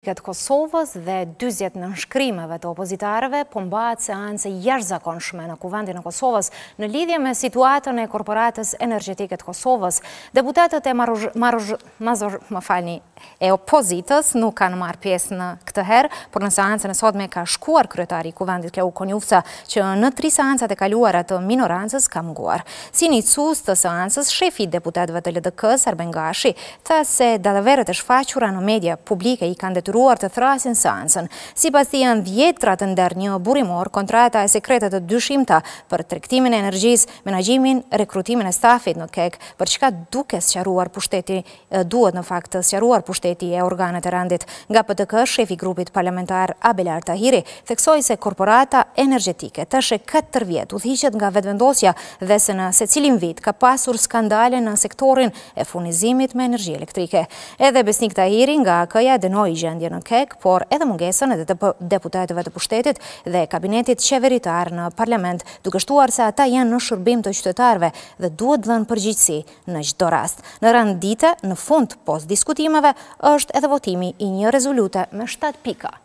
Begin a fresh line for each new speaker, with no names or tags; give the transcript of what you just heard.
Këtë Kosovës dhe 20 nëshkrimeve të opozitarëve pëmbat po seance zakonshme në kuvendin e Kosovës në lidhje me situatën e korporatës energetiket Kosovës. Deputatët e opozitës nuk kanë marrë pjesë në këtë herë, por në seance në sotme ka shkuar kryetari kuvendit Kleu Konjufsa që në tri seancat e kaluarat të minorancës ka mguar. Si një cus të seances, shefi deputatëve të LDK, Sarbengashi, thë se dalëverët e shfaqura në media publike i kanë detyruar të thrasin seancën. Si pas të janë vjetra të ndër një burimor, kontrata e sekretet të dyshimta për trektimin e energjis, menajimin, rekrutimin e stafit në kek, për qka duke qaruar pushteti, duhet në fakt të qaruar pushteti e organet e randit. Nga PTK, shefi grupit parlamentar Abelar Tahiri, theksoj se korporata energetike të shë këtër vjet u nga vetëvendosja dhe se në se cilin vit ka pasur skandale në sektorin e funizimit me energi elektrike. Edhe besnik Tahiri nga këja dënoj gjend gjendje në kek, por edhe mungesën edhe deputajtëve të pushtetit dhe kabinetit qeveritar në parlament, duke shtuar se ata janë në shërbim të qytetarve dhe duhet dhe në përgjithsi në gjithdo rast. Në randitë, dite, në fund post diskutimeve, është edhe votimi i një rezolute me 7 pika.